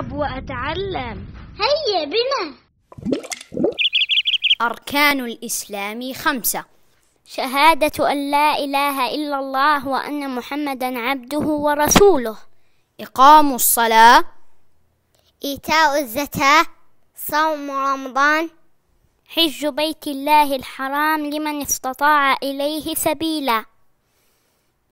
ألعب وأتعلم هيا بنا أركان الإسلام خمسة شهادة أن لا إله إلا الله وأن محمدا عبده ورسوله إقام الصلاة إيتاء الزكاة صوم رمضان حج بيت الله الحرام لمن استطاع إليه سبيلا